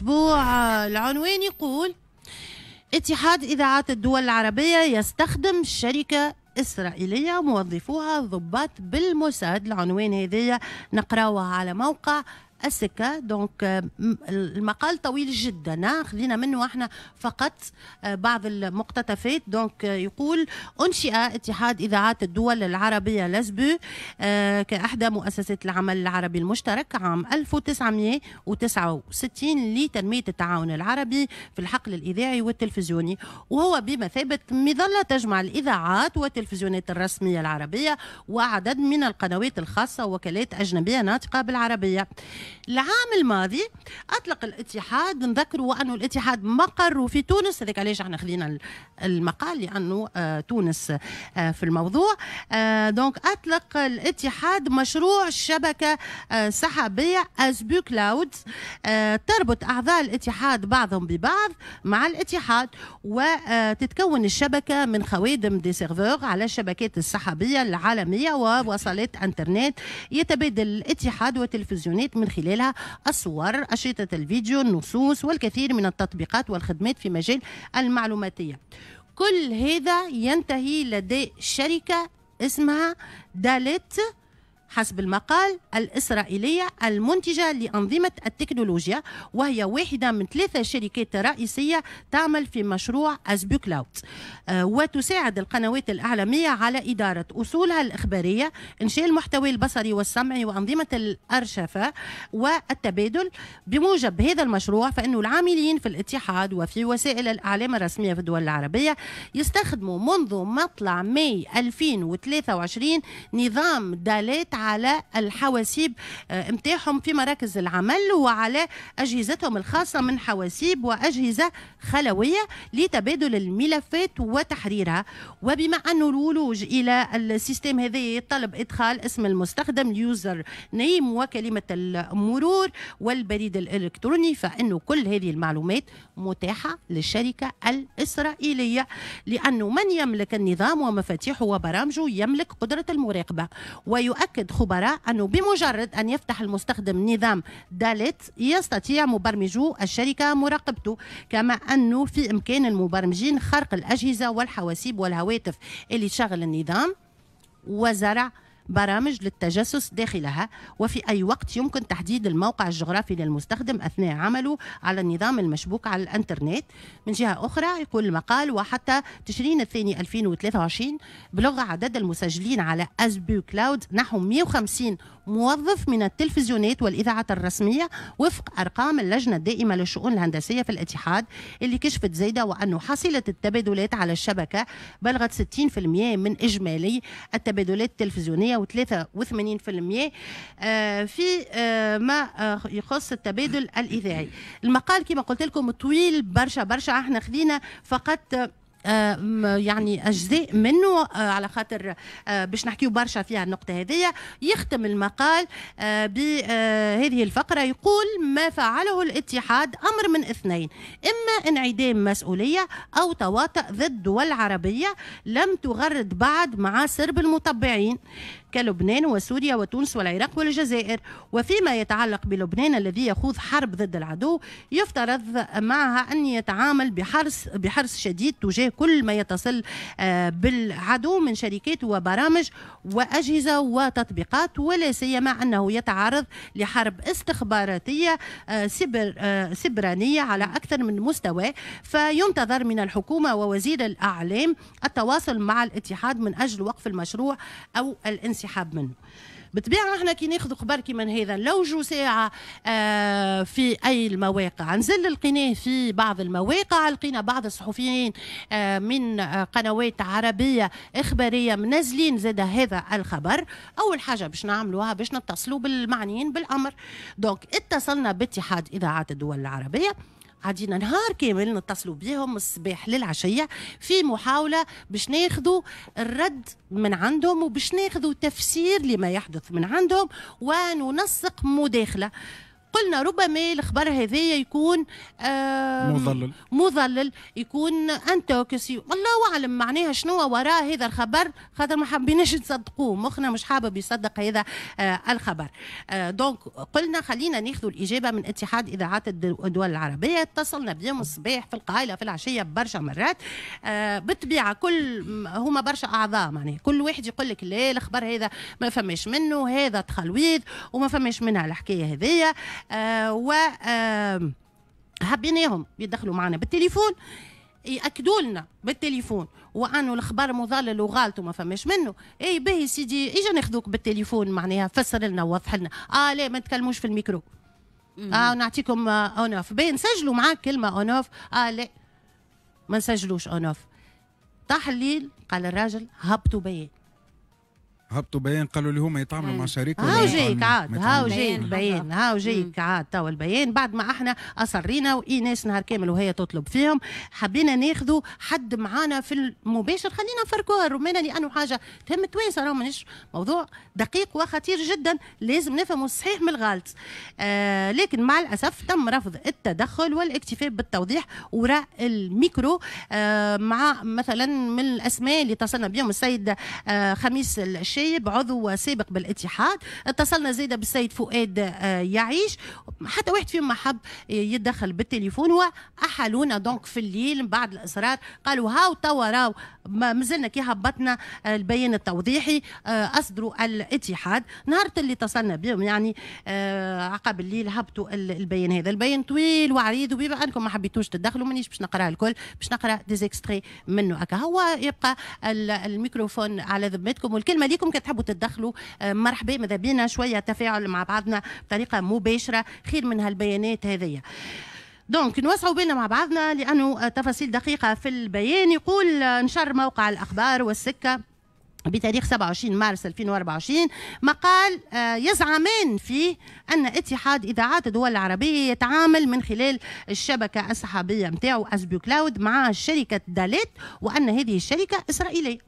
المتبوع العنوان يقول اتحاد إذاعات الدول العربية يستخدم شركة إسرائيلية موظفوها ضباط بالموساد العنوان هذية نقراوها على موقع السكه دونك euh, المقال طويل جدا خذينا منه احنا فقط آه، بعض المقتطفات دونك آه، يقول انشئ اتحاد اذاعات الدول العربيه لسبو آه، كاحدى مؤسسات العمل العربي المشترك عام 1969 لتنميه التعاون العربي في الحقل الاذاعي والتلفزيوني وهو بمثابه مظله تجمع الاذاعات والتلفزيونات الرسميه العربيه وعدد من القنوات الخاصه ووكالات اجنبيه ناطقه بالعربيه العام الماضي اطلق الاتحاد نذكروا انه الاتحاد مقر في تونس هذاك علاش احنا خذينا المقال لانه آه، تونس آه، في الموضوع آه، دونك اطلق الاتحاد مشروع شبكه سحابيه اسبو كلاود تربط اعضاء الاتحاد بعضهم ببعض مع الاتحاد وتتكون الشبكه من خوادم دي سيرفور على الشبكات السحابيه العالميه ووصلات انترنت يتبادل الاتحاد والتلفزيونات من خلال خلالها الصور أشرطة الفيديو النصوص والكثير من التطبيقات والخدمات في مجال المعلوماتية كل هذا ينتهي لدى شركة اسمها دالت حسب المقال الإسرائيلية المنتجة لأنظمة التكنولوجيا وهي واحدة من ثلاثة شركات رئيسية تعمل في مشروع أسبو كلاود آه، وتساعد القنوات الإعلامية على إدارة أصولها الإخبارية إنشاء المحتوى البصري والسمعي وأنظمة الأرشفة والتبادل بموجب هذا المشروع فإن العاملين في الاتحاد وفي وسائل الإعلام الرسمية في الدول العربية يستخدموا منذ مطلع ماي 2023 نظام دالات على الحواسيب نتاعهم آه، في مراكز العمل وعلى أجهزتهم الخاصة من حواسيب وأجهزة خلوية لتبادل الملفات وتحريرها وبما أن الولوج إلى السيستم هذا يطلب إدخال اسم المستخدم اليوزر نيم وكلمة المرور والبريد الإلكتروني فإنه كل هذه المعلومات متاحة للشركة الإسرائيلية لأنه من يملك النظام ومفاتيحه وبرامجه يملك قدرة المراقبة ويؤكد خبراء أنه بمجرد أن يفتح المستخدم نظام دالت يستطيع مبرمجو الشركة مراقبته كما أنه في إمكان المبرمجين خرق الأجهزة والحواسيب والهواتف اللي تشغل النظام وزرع برامج للتجسس داخلها وفي أي وقت يمكن تحديد الموقع الجغرافي للمستخدم أثناء عمله على النظام المشبوك على الإنترنت من جهة أخرى يقول المقال وحتى تشرين الثاني 2023 بلغ عدد المسجلين على أزبو كلاود نحو 150 موظف من التلفزيونات والإذاعات الرسمية وفق أرقام اللجنة الدائمة للشؤون الهندسية في الاتحاد اللي كشفت زايدة وأنه حصيله التبادلات على الشبكة بلغت 60% من إجمالي التبادلات التلفزيونية و83% في آه، آه، ما آه، يخص التبادل الإذاعي المقال كما قلت لكم طويل برشا برشا احنا خذينا فقط آه، يعني اجزاء منه آه، على خاطر آه، باش نحكيو برشا فيها النقطه هذه يختم المقال بهذه الفقره يقول ما فعله الاتحاد امر من اثنين اما انعدام مسؤوليه او تواطؤ ضد الدول العربيه لم تغرد بعد مع سرب المطبعين كلبنان وسوريا وتونس والعراق والجزائر وفيما يتعلق بلبنان الذي يخوض حرب ضد العدو يفترض معها أن يتعامل بحرص, بحرص شديد تجاه كل ما يتصل آه، بالعدو من شركات وبرامج وأجهزة وتطبيقات ولا سيما أنه يتعرض لحرب استخباراتية آه، سبر آه، سبرانية على أكثر من مستوى فينتظر من الحكومة ووزير الأعلام التواصل مع الاتحاد من أجل وقف المشروع أو الانسحاب الانسحاب منه بطبيعة احنا كي ناخذ قبل كي من هذا لوجو ساعه آه في اي المواقع نزل القناه في بعض المواقع لقينا بعض الصحفيين آه من آه قنوات عربيه اخباريه منزلين زاد هذا الخبر اول حاجه باش نعملوها باش نتصلوا بالمعنيين بالامر دونك اتصلنا باتحاد اذاعات الدول العربيه قاعدين نهار كامل نتصلوا بيهم الصباح للعشيه في محاوله باش ناخذوا الرد من عندهم وباش ناخذوا تفسير لما يحدث من عندهم وننسق مداخله قلنا ربما الخبر هذايا يكون مظلل مظلل يكون انتوكسي الله اعلم معناها شنو وراء هذا الخبر خاطر ما حبيناش نصدقوه مخنا مش حابب يصدق هذا آه، الخبر آه، دونك قلنا خلينا ناخذوا الاجابه من اتحاد اذاعات الدول العربيه اتصلنا بهم الصباح في القايله في العشيه برشا مرات آه، بالطبيعه كل هما برشا اعضاء معناها كل واحد يقول لك لا الخبر هذا ما فماش منه هذا تخلويذ وما فماش منها الحكايه هذيا آه، و حبيناهم يدخلوا معنا بالتليفون ياكدوا لنا بالتليفون وانه الخبر مضلل وغالط وما فماش منه اي باهي سيدي اجا ناخذوك بالتليفون معناها فسر لنا ووضح لنا اه لا ما تكلموش في الميكرو اه نعطيكم اونوف باهي نسجلوا معاك كلمه اونوف اه لا ما نسجلوش اونوف طاح الليل قال الراجل هبطوا بيان هبطوا بيان قالوا لي هما يتعاملوا مع يعني. شريك هاو جايك عاد هاو وجيك البيان هاو جايك عاد توا البيان بعد ما احنا اصرينا وايناس نهار كامل وهي تطلب فيهم حبينا ناخذوا حد معانا في المباشر خلينا نفركوها الرومانة لانه حاجه تهم التوانسه راهو مانيش موضوع دقيق وخطير جدا لازم نفهموا الصحيح من الغلط آه لكن مع الاسف تم رفض التدخل والاكتفاء بالتوضيح وراء الميكرو آه مع مثلا من الاسماء اللي اتصلنا بهم السيد آه خميس الشيخ الشايب عضو سابق بالاتحاد اتصلنا زيدا بالسيد فؤاد آه، يعيش حتى واحد فيهم ما حب يدخل بالتليفون واحلونا دونك في الليل بعد الاصرار قالوا هاو توا راو ما مازلنا كي هبطنا آه، البيان التوضيحي آه، اصدروا الاتحاد نهار اللي اتصلنا بهم يعني آه، عقب الليل هبطوا البيان هذا البيان طويل وعريض وبما انكم ما حبيتوش تدخلوا مانيش باش نقراه الكل باش نقرا ديزيكستري منه هكا هو يبقى الميكروفون على ذمتكم والكلمه ليكم تحبوا تدخلوا مرحبا ماذا بينا شويه تفاعل مع بعضنا بطريقه مباشره خير من هالبيانات هذه دونك نوسعوا بينا مع بعضنا لانه تفاصيل دقيقه في البيان يقول آه، نشر موقع الاخبار والسكه بتاريخ 27 مارس 2024 مقال آه، يزعمان فيه أن اتحاد إذاعات الدول العربية يتعامل من خلال الشبكة السحابية متاعه أسبيو كلاود مع شركة داليت وأن هذه الشركة إسرائيلية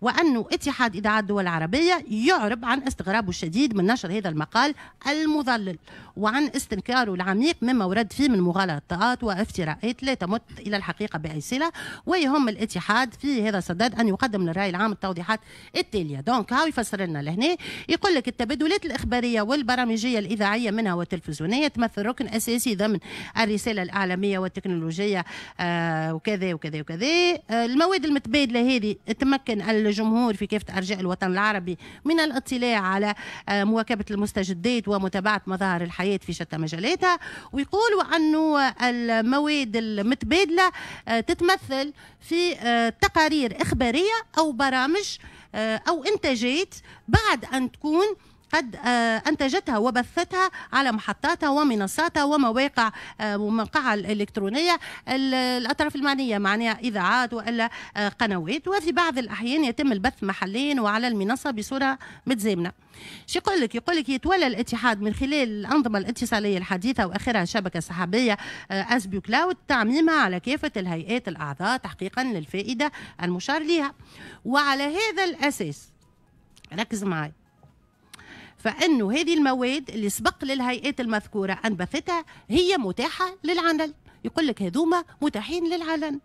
وأن اتحاد اذاعه الدول العربية يعرب عن استغرابه الشديد من نشر هذا المقال المضلل وعن استنكاره العميق مما ورد فيه من مغالطات وافتراءات لا تمت إلى الحقيقة بأي صلة ويهم الاتحاد في هذا الصدد أن يقدم للرأي العام التوضيحات التالية دونك هاو يفسر لنا لهنا يقول لك التبادلات الإخبارية والبرامجية الإذاعية منها والتلفزيونية تمثل ركن أساسي ضمن الرسالة الإعلامية والتكنولوجية آه وكذا وكذا وكذا آه المواد المتبادلة هذه تمكن الجمهور في كافة أرجاء الوطن العربي من الاطلاع على آه، مواكبة المستجدات ومتابعة مظاهر الحياة في شتى مجالاتها ويقولوا أنه المواد المتبادلة آه، تتمثل في آه، تقارير إخبارية أو برامج أو إنتاجات بعد أن تكون قد آه، أنتجتها وبثتها على محطاتها ومنصاتها ومواقع آه، وموقعها الإلكترونية الأطراف المعنية معناها إذاعات وإلا آه، قنوات وفي بعض الأحيان يتم البث محليا وعلى المنصة بصورة متزامنة شو يقول لك يقول لك يتولى الاتحاد من خلال الأنظمة الاتصالية الحديثة وآخرها شبكه سحابيه اس بي كلاود تعميمها على كافة الهيئات الأعضاء تحقيقا للفائدة المشار لها وعلى هذا الأساس ركز معي فانه هذه المواد اللي سبق للهيئات المذكوره انبثتها هي متاحه للعلن يقول لك هذوما متاحين للعلن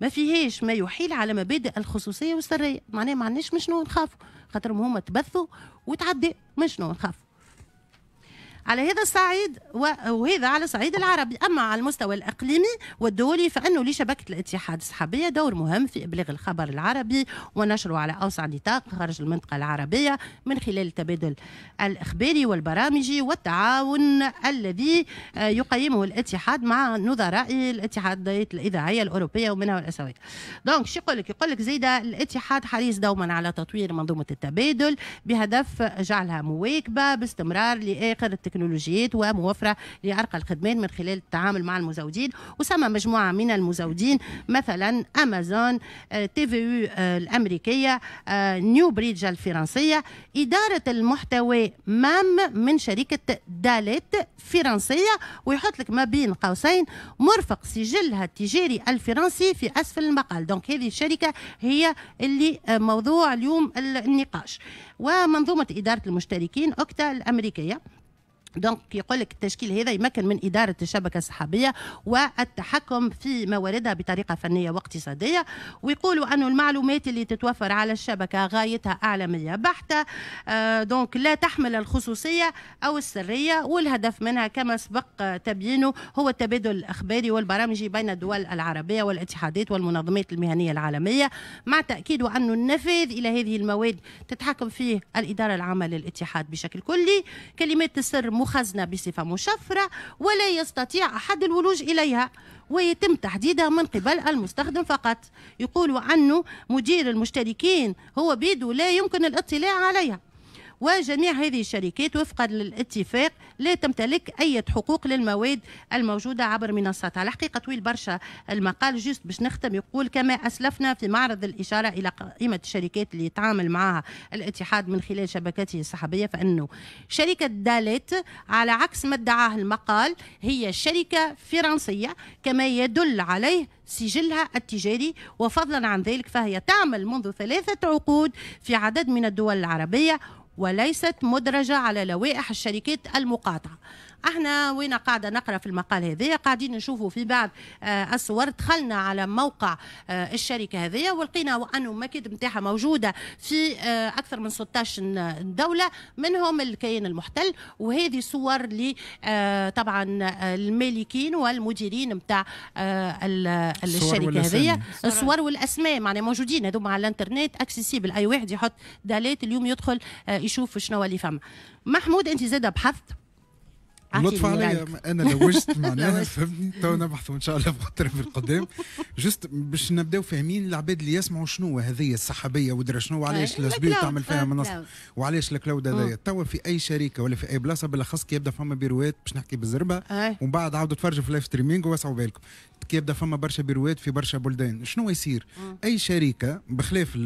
ما فيهاش ما يحيل على مبادئ الخصوصيه والسريه معناها ما عندناش مش شنو نخافوا خاطر هما تبثوا وتعدي مش شنو نخافوا على هذا الصعيد وهذا على الصعيد العربي اما على المستوى الاقليمي والدولي فانه لشبكه الاتحاد الصحابيه دور مهم في ابلاغ الخبر العربي ونشره على اوسع نطاق خارج المنطقه العربيه من خلال التبادل الاخباري والبرامجي والتعاون الذي آه، يقيمه الاتحاد مع نظراء الاتحادات الاذاعيه الاوروبيه ومنها الاسيويه دونك شو يقول لك يقول لك زيدا الاتحاد حريص دوما على تطوير منظومه التبادل بهدف جعلها مواكبه باستمرار لاخر التك... التكنولوجيات وموفرة لأرقى الخدمات من خلال التعامل مع المزودين وسمى مجموعة من المزودين مثلا أمازون آه، تي في آه، الأمريكية آه، نيو بريدج الفرنسية إدارة المحتوى مام من شركة داليت فرنسية ويحط لك ما بين قوسين مرفق سجلها التجاري الفرنسي في أسفل المقال دونك هذه الشركة هي اللي موضوع اليوم النقاش ومنظومة إدارة المشتركين أكتا الأمريكية دونك يقول لك التشكيل هذا يمكن من إدارة الشبكة السحابية والتحكم في مواردها بطريقة فنية واقتصادية ويقولوا انه المعلومات اللي تتوفر على الشبكة غايتها أعلامية آه، بحتة دونك لا تحمل الخصوصية أو السرية والهدف منها كما سبق آه، تبيينه هو التبادل الأخباري والبرامجي بين الدول العربية والاتحادات والمنظمات المهنية العالمية مع تأكيد أن النفاذ إلى هذه المواد تتحكم فيه الإدارة العامة للاتحاد بشكل كلي كلمات السر مخزنة بصفة مشفرة ولا يستطيع أحد الولوج إليها ويتم تحديدها من قبل المستخدم فقط يقول عنه مدير المشتركين هو بيدو لا يمكن الاطلاع عليها وجميع هذه الشركات وفقا للاتفاق لا تمتلك أي حقوق للمواد الموجودة عبر منصاتها الحقيقة طويل برشا المقال جست باش نختم يقول كما أسلفنا في معرض الإشارة إلى قائمة الشركات اللي يتعامل معها الاتحاد من خلال شبكته الصحفية فأنه شركة داليت على عكس ما ادعاه المقال هي شركة فرنسية كما يدل عليه سجلها التجاري وفضلا عن ذلك فهي تعمل منذ ثلاثة عقود في عدد من الدول العربية وليست مدرجة على لوائح الشركات المقاطعة احنا وين قاعده نقرا في المقال هذايا قاعدين نشوفوا في بعض آه، الصور دخلنا على موقع آه، الشركه هذايا ولقينا انه المكاتب نتاعها موجوده في آه، اكثر من 16 دوله منهم الكيان المحتل وهذه صور ل طبعا المالكين والمديرين نتاع الشركه هذيا الصور والاسماء معنا موجودين هذوما على الانترنت اكسيسيبل اي واحد يحط دالات اليوم يدخل يشوف شنو اللي فما محمود انت زاد بحثت لطف علي انا لوجت معناها فهمتني تو نبحثوا ان شاء الله بخاطر في القدام جست باش نبداو فاهمين العباد اللي يسمعوا شنو هذه السحابيه ودرا شنو وعلاش السبيل تعمل فيها منصه وعلاش الكلاود هذايا آه. تو في اي شركه ولا في اي بلاصه بالاخص كي يبدا فما بيروات باش نحكي بالزربه آه. ومن بعد عاودوا تفرجوا في اللايف ستريمينغ واسعوا بالكم كي يبدا فما برشا بيروات في برشا بلدان شنو يصير آه. اي شركه بخلاف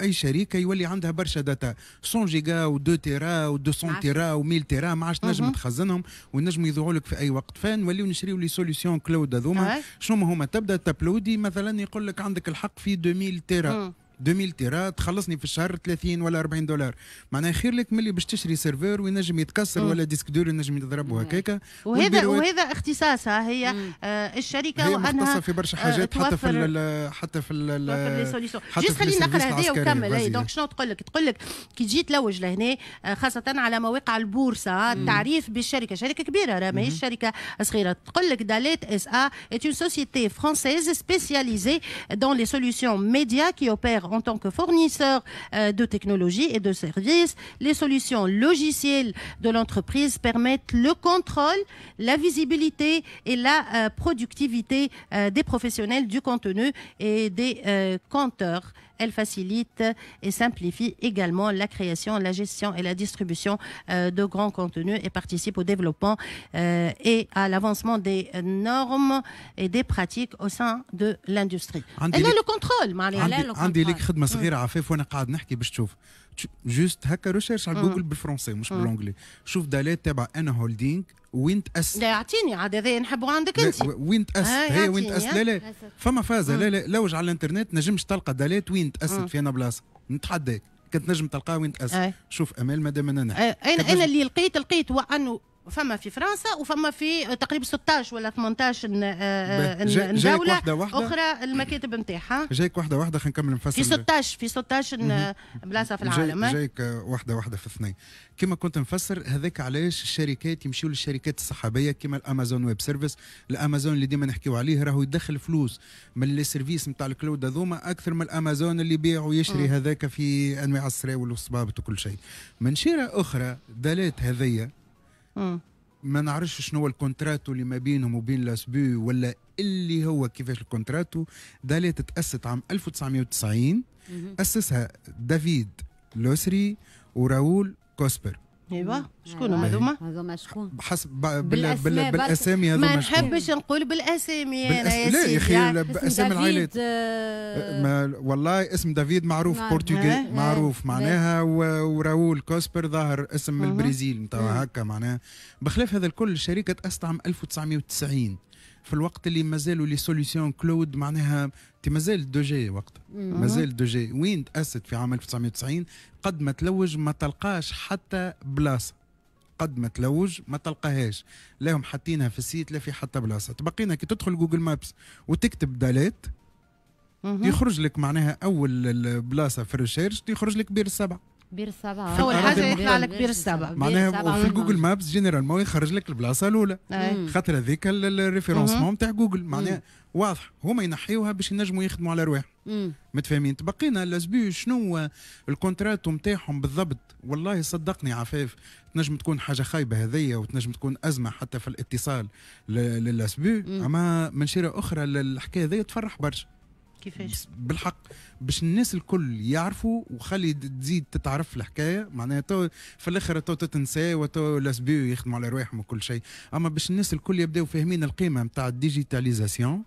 اي شركه يولي عندها برشا داتا 100 جيجا و2 تيرا و200 تيرا و 1000 تيرا نعم. ما عادش تنجم تخزنهم تاعهم ونجموا لك في اي وقت فنوليو نشريو لي سوليسيون كلاود هذوما أه. شنو هما تبدا تابلودي مثلا يقول لك عندك الحق في 2000 تيرا 2000 تيرا تخلصني في الشهر 30 ولا 40 دولار معناها خير لك ملي باش تشري سيرفور وينجم يتكسر ولا ديسك دور ينجم يضرب وهكاكا وهذا وهذا اختصاصها هي آه الشركه هي وانها في برشا آه، حاجات حتى في حتى في ال جيست خلينا نقرا هذه وكمل دونك شنو تقول لك تقول لك كي تجي تلوج لهنا آه، خاصه على مواقع البورصه آه، التعريف بالشركه شركه كبيره راه ماهيش شركه صغيره تقول لك داليت اس ا اي اون société فرونسيز spécialisée دون لي سوليسيون ميديا qui en tant que fournisseur euh, de technologies et de services. Les solutions logicielles de l'entreprise permettent le contrôle, la visibilité et la euh, productivité euh, des professionnels du contenu et des compteurs. Elle facilite et simplifie également la création, la gestion et la distribution euh, de grands contenus et participe au développement euh, et à l'avancement des normes et des pratiques au sein de l'industrie. Elle a le contrôle, Elle a le contrôle. جوست هكا ريسيرش على جوجل بالفرونسي مش mm. بالانجلي شوف دالات تبع انا هولدينغ وين تأسس لا يعطيني عاد هذا نحبوا عندك انت وين تاس آه، هي وين تاس آه. لا لا فما فازه mm. لا لا لوج على الانترنت نجمش تلقى دالات وين تاس في انا بلاصه نتحداك كنت نجم تلقاه وين تأسس آه. شوف امال مادام انا انا انا اللي لقيت لقيت وانه فما في فرنسا وفما في تقريبا 16 ولا 18 ان آه، آه، دولة واحدة واحدة أخرى المكاتب نتاعها جايك واحدة واحدة خلينا نكمل نفصل في 16 في 16 بلاصة في العالم جاي جايك واحدة واحدة في اثنين كما كنت نفسر هذاك علاش الشركات يمشيوا للشركات الصحابية كما الأمازون ويب سيرفيس الأمازون اللي ديما نحكيو عليه راهو يدخل فلوس من السيرفيس نتاع الكلاود هذوما أكثر من الأمازون اللي يبيع ويشري هذاك في أنواع السراول والصبابط وكل شيء من شيرة أخرى دلات هذيا ما نعرفش شنو هو الكونتراتو اللي ما بينهم وبين لاسبي ولا اللي هو كيفاش الكونتراتو داليا تتأسست عام 1990 أسسها دافيد لوسري وراؤول كوسبر ايوه شكون هما هذوما؟ أيوة. هذوما شكون؟ بحسب بالاسامي هذوما ما نحبش نقول بالاسامي انا يا سيدي لا يا اخي العائلات آه، والله اسم دافيد معروف برتغالي معروف معناها وراول كوسبر ظاهر اسم البرازيل نتاع هكا معناها بخلاف هذا الكل شركه تاسست عام 1990 في الوقت اللي مازالوا لي سوليسيون كلود معناها انت مازال دو جي وقت مازال دو جي وين تاسست في عام 1990 قد ما تلوج ما تلقاش حتى بلاصه قد ما تلوج ما تلقاهاش لا هم حاطينها في السيت لا في حتى بلاصه تبقينا كي تدخل جوجل مابس وتكتب دالات يخرج لك معناها اول بلاصه في الريشيرش يخرج لك بير السبعه بير سبعة أول حاجة يطلع لك بير سبعة معناها وفي جوجل مابس جنرال ما يخرج لك البلاصة الأولى خاطر هذيك الريفيرونسمون نتاع جوجل معناها واضح هما ينحيوها باش ينجموا يخدموا على رواح متفاهمين تبقينا لازبي شنو الكونترات نتاعهم بالضبط والله صدقني عفاف تنجم تكون حاجه خايبه هذيا وتنجم تكون ازمه حتى في الاتصال للاسبي اما من شيره اخرى الحكايه هذيا تفرح برشا كيفاش بالحق باش الناس الكل يعرفوا وخلي تزيد تتعرف الحكايه معناها تو في الاخر تو تتنسى وتو لاسبيو يخدموا على رواحهم وكل شيء اما باش الناس الكل يبداو فاهمين القيمه نتاع الديجيتاليزاسيون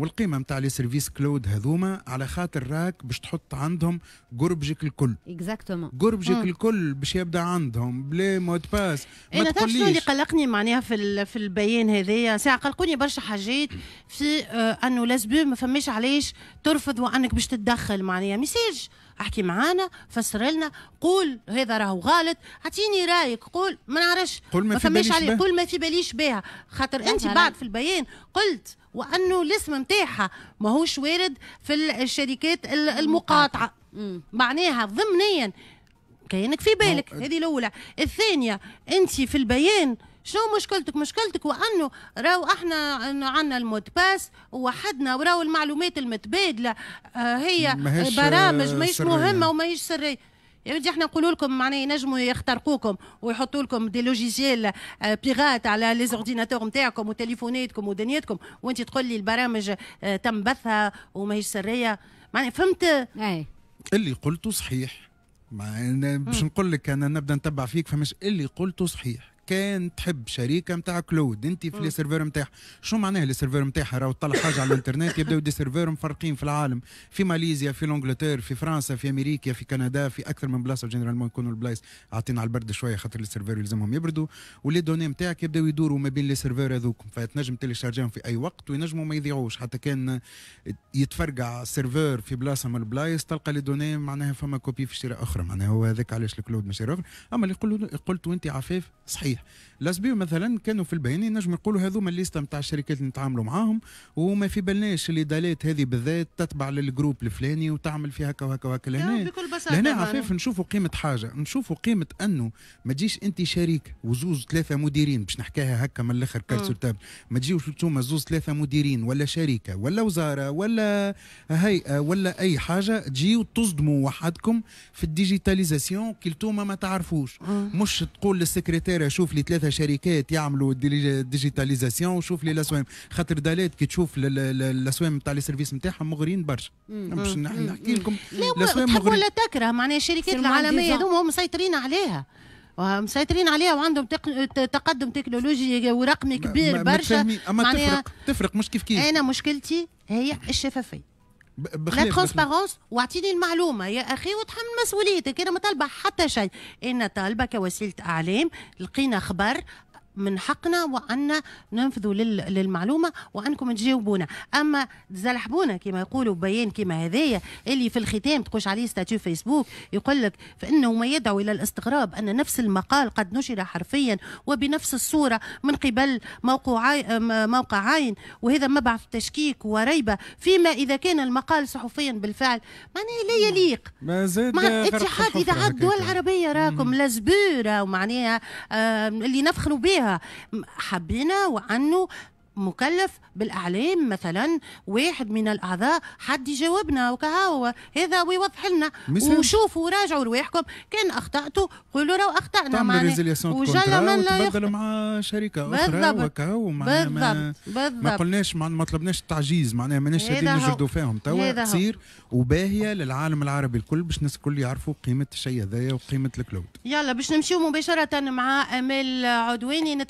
والقيمه نتاع لي سيرفيس كلاود هذوما على خاطر راك باش تحط عندهم قربجك الكل اكزاكتومون قربجك ah. الكل باش يبدا عندهم بلا مود باس انا تعرف شنو اللي قلقني معناها في في البيان هذايا ساعه قلقوني برشا حاجات في آه انه لازبو ما فماش علاش ترفض وانك باش تتدخل معناها ميساج احكي معانا فسر لنا قول هذا راهو غلط اعطيني رايك قول ما نعرفش قول ما, ما فماش علي قول ما في باليش بها خاطر انت بعد في البيان قلت وانه الاسم نتاعها ماهوش وارد في الشركات المقاطعه معناها ضمنيا كانك في بالك هذه الاولى الثانيه انت في البيان شنو مشكلتك مشكلتك وانه راو احنا انه عندنا المود باس وحدنا وراو المعلومات المتبادله آه، هي برامج ماهيش مهمه وماهيش سريه يعني احنا نقول لكم معناها ينجموا يخترقوكم ويحطوا لكم دي لوجيسيال آه، بيغات على لي زورديناتور نتاعكم وتليفوناتكم ودنيتكم وانت تقول لي البرامج آه، تم بثها وماهيش سريه معناها فهمت أي. اللي قلته صحيح ما انا باش نقول لك انا نبدا نتبع فيك فماش اللي قلته صحيح كان تحب شريكه نتاع كلود انت في لي سيرفر نتاعها شو معناها لي سيرفر نتاعها راهو تطلع حاجه على الانترنت يبداو دي سيرفر مفرقين في العالم في ماليزيا في لونجلتير في فرنسا في امريكا في كندا في اكثر من بلاصه ما يكونوا البلايص عاطين على البرد شويه خاطر السيرفر يلزمهم يبردوا ولي دوني نتاعك يبداو يدوروا ما بين لي سيرفر هذوكم فتنجم تيليشارجيهم في اي وقت وينجموا ما يضيعوش حتى كان يتفرقع سيرفر في بلاصه من البلايص تلقى لي دوني معناها فما كوبي في شراء اخرى معناها هو هذاك علاش الكلود ماشي اما اللي قلت وانت عفاف صحيح صحيح لاسبيو مثلا كانوا في البيان نجم يقولوا هذوما الليسته نتاع الشركات اللي نتعاملوا معاهم وما في بالناش اللي دالات هذه بالذات تتبع للجروب الفلاني وتعمل فيها هكا وهكا وهكا لهنا لهنا عفاف نشوفوا قيمه حاجه نشوفوا قيمه انه ما تجيش انت شريك وزوز ثلاثه مديرين باش نحكيها هكا من الاخر كالسور تاب ما تجيوش انتوما زوز ثلاثه مديرين ولا شركه ولا وزاره ولا هيئه ولا اي حاجه تجيو تصدموا وحدكم في الديجيتاليزاسيون كي ما تعرفوش مش تقول للسكرتيره شوف شوف لي ثلاثه شركات يعملوا ديجيتاليزاسيون وشوف لي الاسوام خاطر دالات كي تشوف الاسوام تاع لي سيرفيس نتاعهم مغريين برشا باش نحكي لكم لا مغرين ولا تكره معناها الشركات العالميه هذوما هم مسيطرين عليها مسيطرين عليها وعندهم تقدم تكنولوجي ورقمي كبير برشا اما تفرق تفرق مش كيف كيف انا مشكلتي هي الشفافيه لا ترونسبارونس واعطيني المعلومه يا اخي وتحمل مسؤوليتك انا ما طالبه حتى شيء انا طالبه كوسيله اعلام لقينا خبر من حقنا وان ننفذوا للمعلومه وانكم تجاوبونا اما تزلحبونا كما يقولوا بيان كما هذايا اللي في الختام تقولش عليه ستاتيو فيسبوك يقول لك فانه ما يدعو الى الاستغراب ان نفس المقال قد نشر حرفيا وبنفس الصوره من قبل موقع عين وهذا مبعث تشكيك وريبه فيما اذا كان المقال صحفيا بالفعل معناه لا يليق ما زاد مع إذا عاد الدول العربيه راكم لازبوره ومعناها اللي نفخروا بها حبينا وعنه مكلف بالاعلام مثلا واحد من الاعضاء حد يجاوبنا وكهو هذا ويوضح لنا وشوفوا راجعوا رواحكم كان اخطاتوا قولوا لو اخطانا معناها وجل من لا يخطئ مع شركه اخرى وكهو معناها ما, ما قلناش ما, ما طلبناش تعجيز معناها ماناش نجردوا فيهم توا تصير وباهيه للعالم العربي الكل باش الناس الكل يعرفوا قيمه الشيء هذايا وقيمه الكلاود يلا باش نمشيو مباشره مع امال عدواني